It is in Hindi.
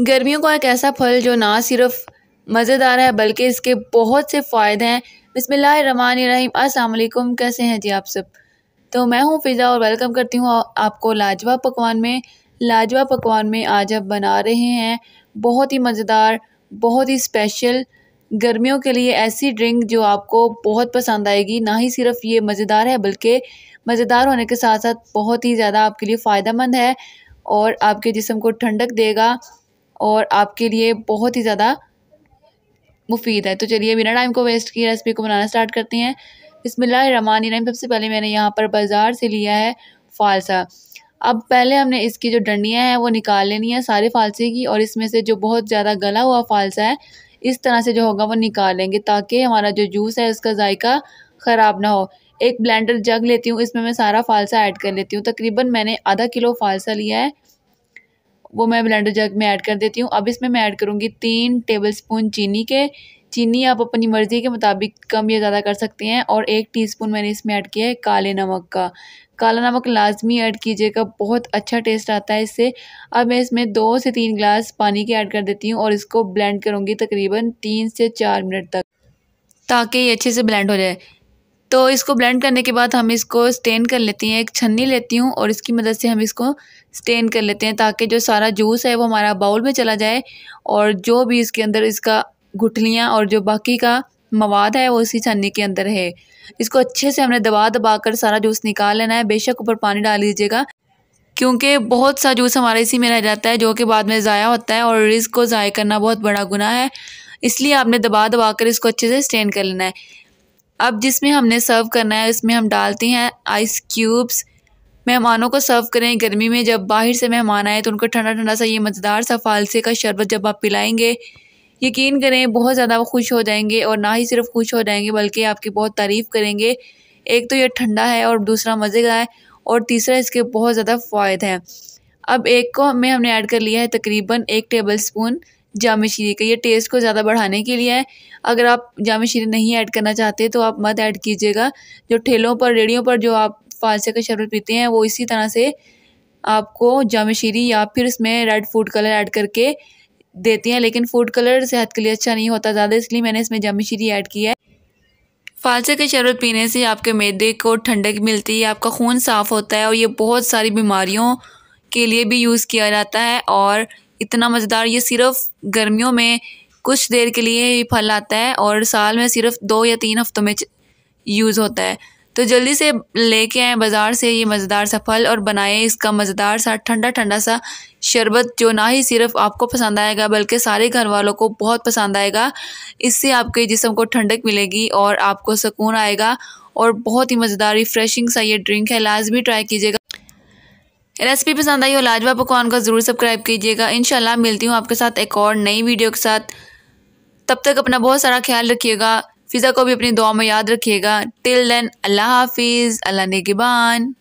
गर्मियों का एक ऐसा फल जो ना सिर्फ मज़ेदार है बल्कि इसके बहुत से फ़ायदे हैं बिसमीम असलकुम कैसे हैं जी आप सब तो मैं हूं फ़िज़ा और वेलकम करती हूं आपको लाजवा पकवान में लाजवा पकवान में आज हम बना रहे हैं बहुत ही मज़ेदार बहुत ही स्पेशल गर्मियों के लिए ऐसी ड्रिंक जो आपको बहुत पसंद आएगी ना ही सिर्फ ये मज़ेदार है बल्कि मज़ेदार होने के साथ साथ बहुत ही ज़्यादा आपके लिए फ़ायदा मंद है और आपके जिसम को ठंडक देगा और आपके लिए बहुत ही ज़्यादा मुफीद है तो चलिए बिना टाइम को वेस्ट किए रेसिपी को बनाना स्टार्ट करते हैं नाइम सबसे पहले मैंने यहाँ पर बाज़ार से लिया है फालसा अब पहले हमने इसकी जो डंडियाँ हैं वो निकाल लेनी है सारे फालसे की और इसमें से जो बहुत ज़्यादा गला हुआ फालसा है इस तरह से जो होगा वो निकाल लेंगे ताकि हमारा जो जूस है उसका जायका ख़राब ना हो एक ब्लेंडर जग लेती हूँ इसमें मैं सारा फालसा ऐड कर लेती हूँ तकरीबन मैंने आधा किलो फालसा लिया है वो मैं ब्लेंडर जग में ऐड कर देती हूँ अब इसमें मैं ऐड करूँगी तीन स्पून चीनी के चीनी आप अपनी मर्ज़ी के मुताबिक कम या ज़्यादा कर सकते हैं और एक टीस्पून मैंने इसमें ऐड किया है काले नमक का काला नमक लाजमी ऐड कीजिएगा बहुत अच्छा टेस्ट आता है इससे अब मैं इसमें दो से तीन गिलास पानी के ऐड कर देती हूँ और इसको ब्लेंड करूँगी तकरीबन तीन से चार मिनट तक ताकि ये अच्छे से ब्लेंड हो जाए तो इसको ब्लेंड करने के बाद हम इसको स्टेन कर लेती हैं एक छन्नी लेती हूँ और इसकी मदद से हम इसको स्टेन कर लेते हैं ताकि जो सारा जूस है वो हमारा बाउल में चला जाए और जो भी इसके अंदर इसका गुठलियाँ और जो बाकी का मवाद है वो इसी छन्नी के अंदर है इसको अच्छे से हमने दबा दबा कर सारा जूस निकाल लेना है बेशक ऊपर पानी डाल लीजिएगा क्योंकि बहुत सा जूस हमारा इसी में रह जाता है जो कि बाद में ज़ाया होता है और रिस्क को ज़ाय करना बहुत बड़ा गुना है इसलिए आपने दबा दबा कर इसको अच्छे से स्टेन कर लेना है अब जिसमें हमने सर्व करना है उसमें हम डालते हैं आइस क्यूब्स मेहमानों को सर्व करें गर्मी में जब बाहर से मेहमान आए तो उनको ठंडा ठंडा सा ये मज़ेदार सा फालसे का शरबत जब आप पिलाएंगे यकीन करें बहुत ज़्यादा वो खुश हो जाएंगे और ना ही सिर्फ खुश हो जाएंगे बल्कि आपकी बहुत तारीफ़ करेंगे एक तो ये ठंडा है और दूसरा मज़े का है और तीसरा इसके बहुत ज़्यादा फ़ायदे हैं अब एक को में हमने ऐड कर लिया है तकरीबन एक टेबल स्पून जामे शीरे का ये टेस्ट को ज़्यादा बढ़ाने के लिए है अगर आप जामे शीरे नहीं ऐड करना चाहते तो आप मत ऐड कीजिएगा जो ठेलों पर रेड़ियों पर जो आप फालसे का शरबत पीते हैं वो इसी तरह से आपको जामे शीरी या फिर इसमें रेड फूड कलर ऐड करके देते हैं लेकिन फूड कलर सेहत के लिए अच्छा नहीं होता ज़्यादा इसलिए मैंने इसमें जामे शीरी ऐड की है फ़ालसे का शरबत पीने से आपके मैदे को ठंडक मिलती है आपका खून साफ़ होता है और ये बहुत सारी बीमारियों के लिए भी यूज़ किया जाता है और इतना मज़ेदार ये सिर्फ गर्मियों में कुछ देर के लिए ही फल आता है और साल में सिर्फ दो या तीन हफ्तों में यूज़ होता है तो जल्दी से लेके आएँ बाज़ार से ये मज़ेदार सा फल और बनाए इसका मज़ेदार सा ठंडा ठंडा सा शरबत जो ना ही सिर्फ आपको पसंद आएगा बल्कि सारे घर वालों को बहुत पसंद आएगा इससे आपके जिसम को ठंडक मिलेगी और आपको सुकून आएगा और बहुत ही मज़ेदार रिफ़्रेशिंग सा ये ड्रिंक है लाजमी ट्राई कीजिएगा रेसिपी पसंद आई हो लाजवा पकवान को ज़रूर सब्सक्राइब कीजिएगा इन मिलती हूँ आपके साथ एक और नई वीडियो के साथ तब तक अपना बहुत सारा ख्याल रखिएगा फ़िज़ा को भी अपनी दुआ में याद रखिएगा टिल देन अल्लाह हाफिज़ अल्लाह नेगबान